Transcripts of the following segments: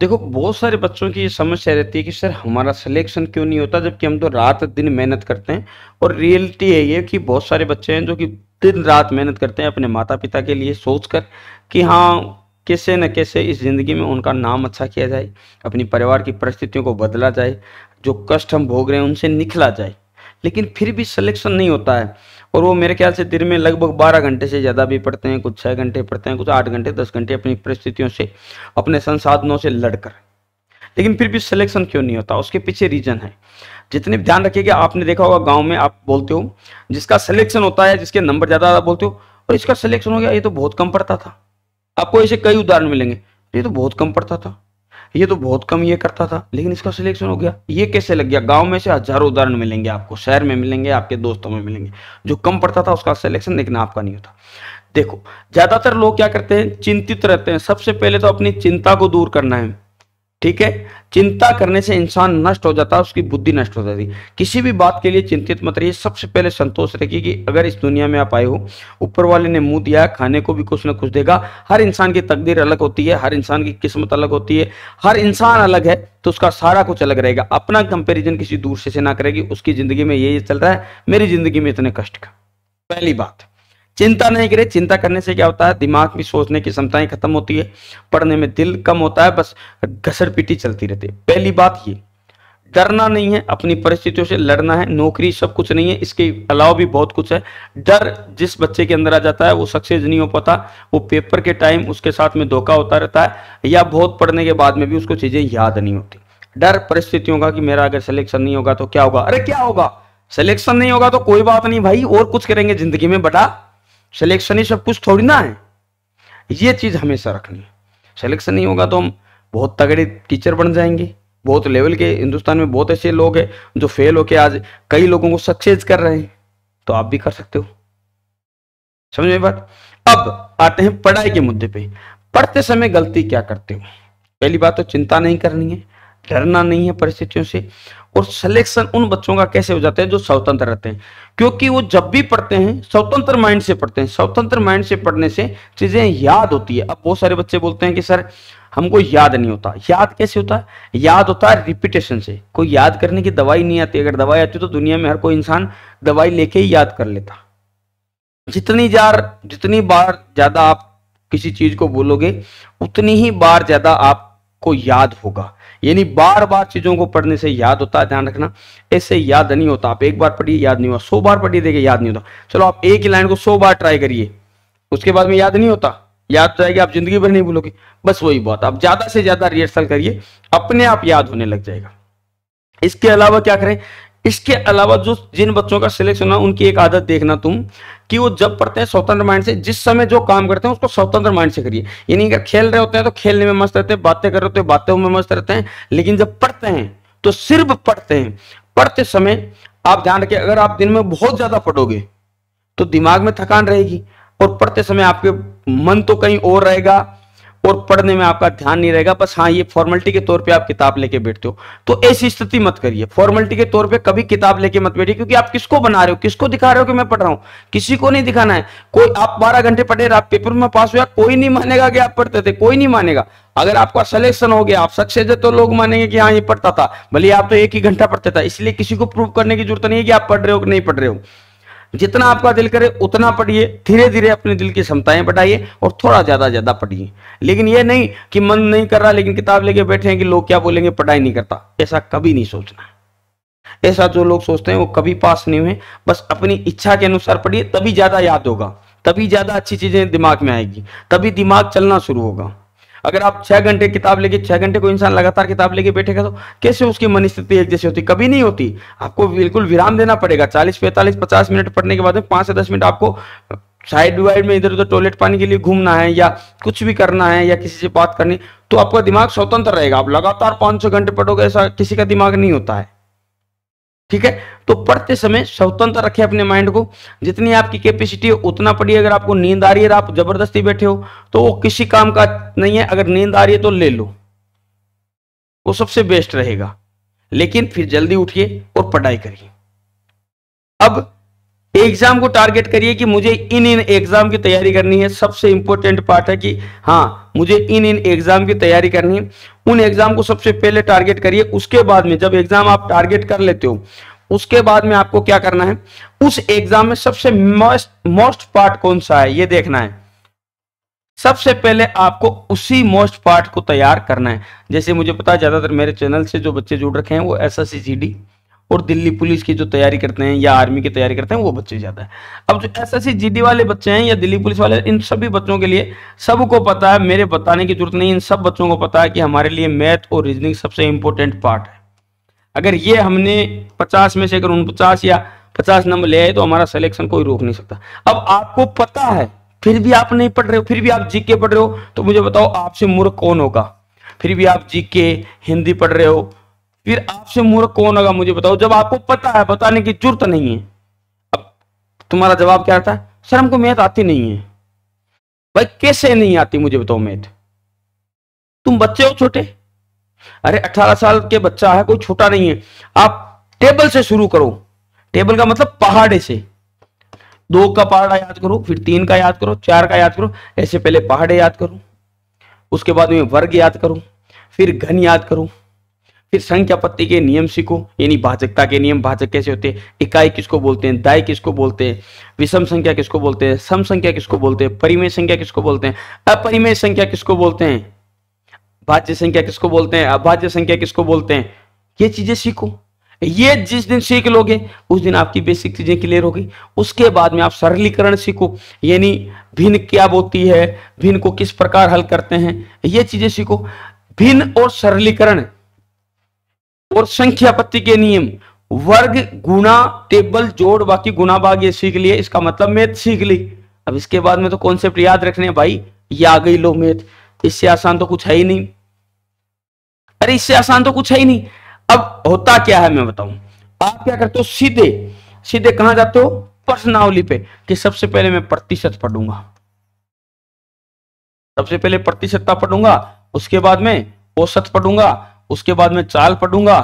देखो बहुत सारे बच्चों की ये समस्या रहती है कि सर हमारा सिलेक्शन क्यों नहीं होता जबकि हम तो रात दिन मेहनत करते हैं और रियलिटी है ये कि बहुत सारे बच्चे हैं जो कि दिन रात मेहनत करते हैं अपने माता पिता के लिए सोचकर कि हाँ कैसे न कैसे इस ज़िंदगी में उनका नाम अच्छा किया जाए अपनी परिवार की परिस्थितियों को बदला जाए जो कष्ट हम भोग रहे हैं उनसे निकला जाए लेकिन फिर भी सलेक्शन नहीं होता है और वो मेरे ख्याल से दिन में लगभग बारह घंटे से ज़्यादा भी पढ़ते हैं कुछ छः घंटे पढ़ते हैं कुछ आठ घंटे दस घंटे अपनी परिस्थितियों से अपने संसाधनों से लड़कर लेकिन फिर भी सिलेक्शन क्यों नहीं होता उसके पीछे रीजन है जितने ध्यान रखिएगा आपने देखा होगा गाँव में आप बोलते हो जिसका सिलेक्शन होता है जिसके नंबर ज़्यादा बोलते हो और इसका सिलेक्शन हो गया ये तो बहुत कम पड़ता था आपको ऐसे कई उदाहरण मिलेंगे ये तो बहुत कम पड़ता था ये तो बहुत कम ये करता था लेकिन इसका सिलेक्शन हो गया ये कैसे लग गया गांव में से हजारों उदाहरण मिलेंगे आपको शहर में मिलेंगे आपके दोस्तों में मिलेंगे जो कम पड़ता था उसका सिलेक्शन लेकिन आपका नहीं होता देखो ज्यादातर लोग क्या करते हैं चिंतित रहते हैं सबसे पहले तो अपनी चिंता को दूर करना है ठीक है चिंता करने से इंसान नष्ट हो जाता है उसकी बुद्धि नष्ट हो जाती है किसी भी बात के लिए चिंतित मत रहिए सबसे पहले संतोष रखिए कि अगर इस दुनिया में आप आए हो ऊपर वाले ने मुंह दिया खाने को भी कुछ ना कुछ देगा हर इंसान की तकदीर अलग होती है हर इंसान की किस्मत अलग होती है हर इंसान अलग है तो उसका सारा कुछ अलग रहेगा अपना कंपेरिजन किसी दूसरे से ना करेगी उसकी जिंदगी में ये चल रहा है मेरी जिंदगी में इतने कष्ट का पहली बात चिंता नहीं करे चिंता करने से क्या होता है दिमाग में सोचने की क्षमताएं खत्म होती है पढ़ने में दिल कम होता है बस घसर पिटी चलती रहती है पहली बात ये डरना नहीं है अपनी परिस्थितियों से लड़ना है नौकरी सब कुछ नहीं है इसके अलावा भी बहुत कुछ है डर जिस बच्चे के अंदर आ जाता है वो सक्सेस नहीं हो पाता वो पेपर के टाइम उसके साथ में धोखा होता रहता है या बहुत पढ़ने के बाद में भी उसको चीजें याद नहीं होती डर परिस्थितियों का कि मेरा अगर सिलेक्शन नहीं होगा तो क्या होगा अरे क्या होगा सिलेक्शन नहीं होगा तो कोई बात नहीं भाई और कुछ करेंगे जिंदगी में बटा सिलेक्शन ही सब कुछ थोड़ी ना है ये चीज़ हमेशा रखनी है सिलेक्शन नहीं होगा तो हम बहुत तगड़े टीचर बन जाएंगे बहुत लेवल के हिंदुस्तान में बहुत ऐसे लोग हैं जो फेल होके आज कई लोगों को सक्सेस कर रहे हैं तो आप भी कर सकते हो समझ में बात अब आते हैं पढ़ाई के मुद्दे पे पढ़ते समय गलती क्या करते हो पहली बात तो चिंता नहीं करनी है डरना नहीं है परिस्थितियों से और सिलेक्शन उन बच्चों का कैसे हो जाता है जो स्वतंत्र रहते हैं क्योंकि वो जब भी पढ़ते हैं स्वतंत्र माइंड से पढ़ते हैं स्वतंत्र माइंड से पढ़ने से चीजें याद होती है अब बहुत सारे बच्चे बोलते हैं कि सर हमको याद नहीं होता याद कैसे होता है याद होता है रिपीटेशन से कोई याद करने की दवाई नहीं आती अगर दवाई आती तो दुनिया में हर कोई इंसान दवाई लेके ही याद कर लेता जितनी जार जितनी बार ज्यादा आप किसी चीज को बोलोगे उतनी ही बार ज्यादा आपको याद होगा यानी बार बार चीजों को पढ़ने से याद होता है ध्यान रखना ऐसे याद नहीं होता आप एक बार पढ़िए याद नहीं होता सौ बार पढ़िए देखिए याद नहीं होता चलो आप एक ही लाइन को सौ बार ट्राई करिए उसके बाद में याद नहीं होता याद हो तो जाएगी आप जिंदगी भर नहीं भूलोगे बस वही बात आप ज्यादा से ज्यादा रिहर्सल करिए अपने आप याद होने लग जाएगा इसके अलावा क्या करें इसके अलावा जो जिन बच्चों का सिलेक्शन है उनकी एक आदत देखना तुम कि वो जब पढ़ते हैं स्वतंत्र माइंड से जिस समय जो काम करते हैं उसको स्वतंत्र माइंड से करिए यानी अगर खेल रहे होते हैं तो खेलने में मस्त रहते हैं बातें कर रहे होते हैं बातों में मस्त रहते हैं लेकिन जब पढ़ते हैं तो सिर्फ पढ़ते हैं पढ़ते समय आप ध्यान रखें अगर आप दिन में बहुत ज्यादा पढ़ोगे तो दिमाग में थकान रहेगी और पढ़ते समय आपके मन तो कहीं और रहेगा और पढ़ने में आपका ध्यान नहीं रहेगा बस हाँ ये फॉर्मेलिटी के तौर पे आप किताब लेके बैठते हो तो ऐसी स्थिति मत करिए फॉर्मेलिटी के तौर पे कभी किताब लेके मत बैठिए क्योंकि आप किसको बना रहे हो किसको दिखा रहे हो कि मैं पढ़ रहा हूं किसी को नहीं दिखाना है कोई आप बारह घंटे पढ़े आप पेपर में पास हुआ कोई नहीं मानेगा कि आप पढ़ते थे कोई नहीं मानेगा अगर आपका सिलेक्शन हो गया आप सक्सेस है तो लोग मानेंगे कि हाँ ये पढ़ता था भले आप तो एक ही घंटा पढ़ते था इसलिए किसी को प्रूव करने की जरूरत नहीं है कि आप पढ़ रहे हो कि नहीं पढ़ रहे हो जितना आपका दिल करे उतना पढ़िए धीरे धीरे अपने दिल की क्षमताएं बढ़ाइए और थोड़ा ज़्यादा ज़्यादा पढ़िए लेकिन यह नहीं कि मन नहीं कर रहा लेकिन किताब लेके बैठे हैं कि लोग क्या बोलेंगे पढ़ाई नहीं करता ऐसा कभी नहीं सोचना ऐसा जो लोग सोचते हैं वो कभी पास नहीं हुए बस अपनी इच्छा के अनुसार पढ़िए तभी ज़्यादा याद होगा तभी ज़्यादा अच्छी चीज़ें दिमाग में आएगी तभी दिमाग चलना शुरू होगा अगर आप छह घंटे किताब लेके छह घंटे को इंसान लगातार किताब लेके बैठेगा तो कैसे उसकी मनस्थिति एक जैसी होती कभी नहीं होती आपको बिल्कुल विराम देना पड़ेगा चालीस पैंतालीस पचास मिनट पढ़ने के बाद में पांच से दस मिनट आपको साइड वाइड में इधर उधर टॉयलेट पाने के लिए घूमना है या कुछ भी करना है या किसी से बात करनी तो आपका दिमाग स्वतंत्र रहेगा आप लगातार पांच छह घंटे पढ़ोगे ऐसा किसी का दिमाग नहीं होता है ठीक है तो पढ़ते समय स्वतंत्र रखें अपने माइंड को जितनी आपकी कैपेसिटी है उतना पढ़िए अगर आपको नींद आ रही है तो आप जबरदस्ती बैठे हो तो वो किसी काम का नहीं है अगर नींद आ रही है तो ले लो वो सबसे बेस्ट रहेगा लेकिन फिर जल्दी उठिए और पढ़ाई करिए अब एग्जाम को टारगेट करिए कि मुझे इन इन एग्जाम की तैयारी करनी है सबसे इंपॉर्टेंट पार्ट है कि हाँ मुझे इन इन एग्जाम की तैयारी करनी है उन एग्जाम को सबसे पहले टारगेट करिए उसके बाद में जब एग्जाम आप टारगेट कर लेते हो उसके बाद में आपको क्या करना है उस एग्जाम में सबसे मोस्ट मोस्ट पार्ट कौन सा है ये देखना है सबसे पहले आपको उसी मोस्ट पार्ट को तैयार करना है जैसे मुझे पता है ज्यादातर मेरे चैनल से जो बच्चे जुड़ रखे हैं वो S S C G D और दिल्ली पुलिस की जो तैयारी करते हैं या आर्मी की तैयारी करते हैं वो बच्चे ज़्यादा है अब जो एस एस वाले बच्चे हैं या दिल्ली पुलिस वाले इन सभी बच्चों के लिए सबको पता है मेरे बताने की जरूरत नहीं इन सब बच्चों को पता है कि हमारे लिए मैथ और रीजनिंग सबसे इंपॉर्टेंट पार्ट है अगर ये हमने पचास में से अगर उनपचास या पचास नंबर ले आए तो हमारा सिलेक्शन कोई रोक नहीं सकता अब आपको पता है फिर भी आप नहीं पढ़ रहे हो फिर भी आप जीके पढ़ रहे हो तो मुझे बताओ आपसे मूर्ख कौन होगा फिर भी आप जीके हिंदी पढ़ रहे हो फिर आपसे मूर्ख कौन होगा मुझे बताओ जब आपको पता है बताने की जरूरत नहीं है अब तुम्हारा जवाब क्या आता है सर हमको मैथ आती नहीं है भाई कैसे नहीं आती मुझे बताओ मैथ तुम बच्चे हो छोटे अरे 18 साल के बच्चा है कोई छोटा नहीं है आप टेबल से शुरू करो टेबल का मतलब पहाड़े से दो का पहाड़ा याद करो फिर तीन का याद करो चार का याद करो ऐसे पहले पहाड़े याद करो उसके बाद में वर्ग याद करो फिर घन याद करो फिर संख्या पत्ति के नियम सीखो यानी भाजकता के नियम भाजक कैसे होते हैं इकाई किसको बोलते हैं दाय किसको बोलते हैं विषम संख्या किसको बोलते हैं सम संख्या किसको बोलते हैं परिमेय संख्या किसको बोलते हैं अपरिमेय संख्या किसको बोलते हैं भाज्य संख्या किसको बोलते हैं अभाज्य संख्या किसको बोलते हैं ये चीजें सीखो ये जिस दिन सीख लोगे उस दिन आपकी बेसिक चीजें क्लियर होगी उसके बाद में आप सरलीकरण सीखो यानी भिन्न क्या होती है भिन्न को किस प्रकार हल करते हैं ये चीजें सीखो भिन्न और सरलीकरण और संख्या के नियम वर्ग गुणा टेबल जोड़ बाकी गुणा भाग ये सीख लिए इसका मतलब मैथ सीख ली अब इसके बाद में तो कॉन्सेप्ट याद रखने भाई ये आ गई लो मैथ इससे आसान तो कुछ है ही नहीं अरे इससे आसान तो कुछ है ही नहीं अब होता क्या है मैं बताऊं आप क्या करते हो सीधे सीधे कहां जाते हो पर्सनावली पे कि सबसे पहले मैं प्रतिशत पढ़ूंगा सबसे पहले प्रतिशतता पढ़ूंगा उसके बाद में औसत पढ़ूंगा उसके बाद में चाल पढ़ूंगा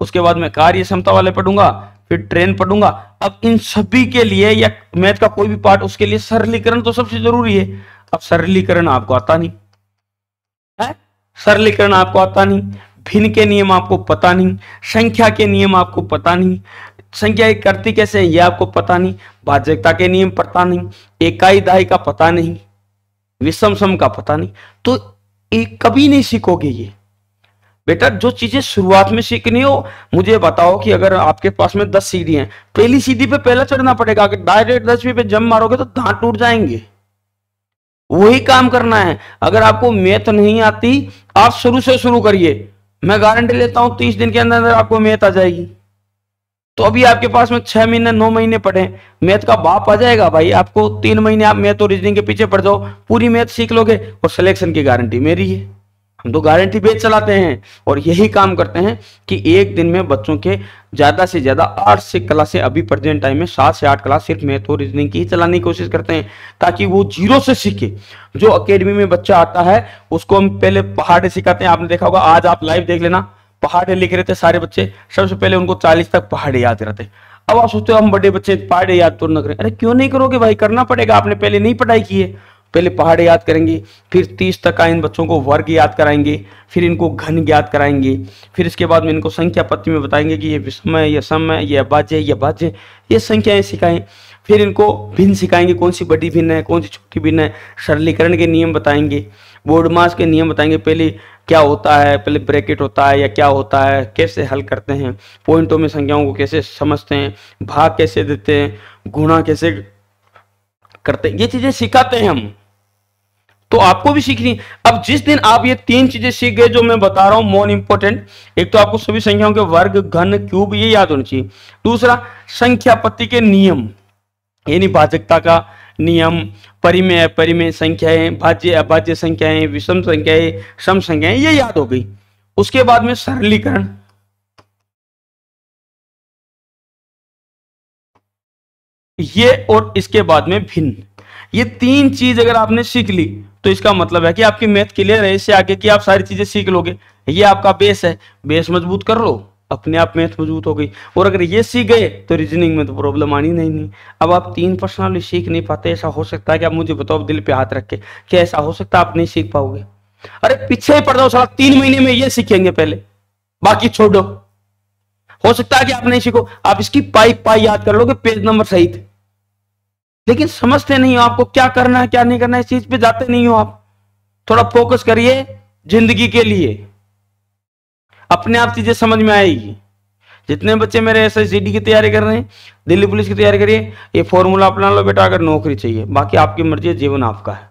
उसके बाद में कार्य क्षमता वाले पढ़ूंगा फिर ट्रेन पढ़ूंगा अब इन सभी के लिए या मैथ का कोई भी पार्ट उसके लिए सरलीकरण तो सबसे जरूरी है अब सरलीकरण आपको आता नहीं है सरलीकरण आपको आता नहीं भिन्न के नियम आपको पता नहीं संख्या के नियम आपको पता नहीं संख्या करती कैसे है यह आपको पता नहीं भाजकता के नियम पता नहीं इकाई दाई का पता नहीं विषम सम का पता नहीं तो एक कभी नहीं सीखोगे ये बेटा जो चीजें शुरुआत में सीखनी हो मुझे बताओ कि अगर आपके पास में दस सीढ़ी हैं पहली सीढ़ी पे पहला चढ़ना पड़ेगा अगर डायरेक्ट दसवीं पे जम मारोगे तो दांत टूट जाएंगे वही काम करना है अगर आपको मैथ नहीं आती आप शुरू से शुरू करिए मैं गारंटी लेता हूं तीस दिन के अंदर अंदर आपको मैथ आ जाएगी तो अभी आपके पास में छह महीने नौ महीने पढ़े मैथ का बाप आ जाएगा भाई आपको तीन महीने आप मैथ और रीजनिंग के पीछे पड़ जाओ पूरी मैथ सीख लोगे और सिलेक्शन की गारंटी मेरी है हम तो गारंटी बेच चलाते हैं और यही काम करते हैं कि एक दिन में बच्चों के ज़्यादा से ज़्यादा आठ से क्लासें अभी प्रेजेंट टाइम में सात से आठ क्लास सिर्फ मैथ और रीजनिंग की ही चलाने की कोशिश करते हैं ताकि वो जीरो से सीखे जो अकेडमी में बच्चा आता है उसको हम पहले पहाड़े सिखाते हैं आपने देखा होगा आज आप लाइव देख लेना पहाड़े लिख रहे थे सारे बच्चे सबसे पहले उनको चालीस तक पहाड़े याद रहते अब आप सोचते हो हम बड़े बच्चे पहाड़े याद तो न करें अरे क्यों नहीं करोगे भाई करना पड़ेगा आपने पहले नहीं पढ़ाई की है पहले पहाड़ याद करेंगे फिर तीस तक का इन बच्चों को वर्ग याद कराएंगे फिर इनको घन याद कराएंगे फिर इसके बाद में इनको संख्या पत्ति में बताएंगे कि ये विषम है ये सम है ये अभाज्य है ये भाज्य ये संख्याएं सिखाएं फिर इनको भिन्न सिखाएंगे कौन सी बड़ी भिन्न है कौन सी छोटी भिन्न है सरलीकरण के नियम बताएंगे बोर्ड मास के नियम बताएंगे पहले क्या होता है पहले ब्रैकेट होता है या क्या होता है कैसे हल करते हैं पॉइंटों में संख्याओं को कैसे समझते हैं भाग कैसे देते हैं गुणा कैसे करते ये चीजें सिखाते हैं हम तो आपको भी सीखनी अब जिस दिन आप ये तीन चीजें सीख गए जो मैं बता रहा हूं मोन इंपोर्टेंट एक तो आपको सभी संख्याओं के वर्ग घन क्यूब ये याद होना चाहिए दूसरा संख्यापत्ति के नियम यानी भाजकता का नियम परिमेय परिमेय संख्याएं भाज्य अभाज्य संख्याएं विषम संख्याएं सम संख्याएं ये याद हो गई उसके बाद में सरलीकरण ये और इसके बाद में भिन्न ये तीन चीज अगर आपने सीख ली तो इसका मतलब है कि आपकी मैथ क्लियर है इससे आगे की आप सारी चीजें सीख लोगे ये आपका बेस है बेस मजबूत कर लो अपने आप मैथ मजबूत हो गई और अगर ये सीख गए तो रीजनिंग में तो प्रॉब्लम आनी नहीं नहीं अब आप तीन पर्सनली सीख नहीं पाते ऐसा हो सकता है कि आप मुझे बताओ दिल पे हाथ रख के क्या ऐसा हो सकता है आप नहीं सीख पाओगे अरे पीछे ही पढ़ जाओ साला तीन महीने में ये सीखेंगे पहले बाकी छोड़ो हो सकता है कि आप नहीं सीखो आप इसकी पाई पाई याद कर लोगे पेज नंबर थे लेकिन समझते नहीं हो आपको क्या करना है क्या नहीं करना है इस चीज पे जाते नहीं हो आप थोड़ा फोकस करिए जिंदगी के लिए अपने आप चीजें समझ में आएगी जितने बच्चे मेरे एस एस की तैयारी कर रहे हैं दिल्ली पुलिस की तैयारी करिए ये फॉर्मूला अपना लो बेटा अगर नौकरी चाहिए बाकी आपकी मर्जी है जीवन आपका है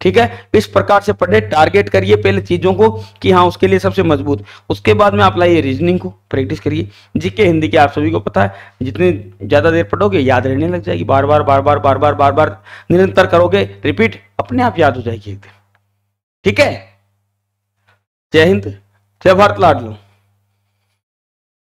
ठीक है तो इस प्रकार से पढ़े टारगेट करिए पहले चीजों को कि हाँ उसके लिए सबसे मजबूत उसके बाद में आप लाइए रीजनिंग को प्रैक्टिस करिए जीके हिंदी के आप सभी को पता है जितनी ज्यादा देर पढ़ोगे याद रहने लग जाएगी बार बार बार बार बार बार बार बार निरंतर करोगे रिपीट अपने आप याद हो जाएगी एक दिन ठीक है जय हिंद जय भारत लाडलो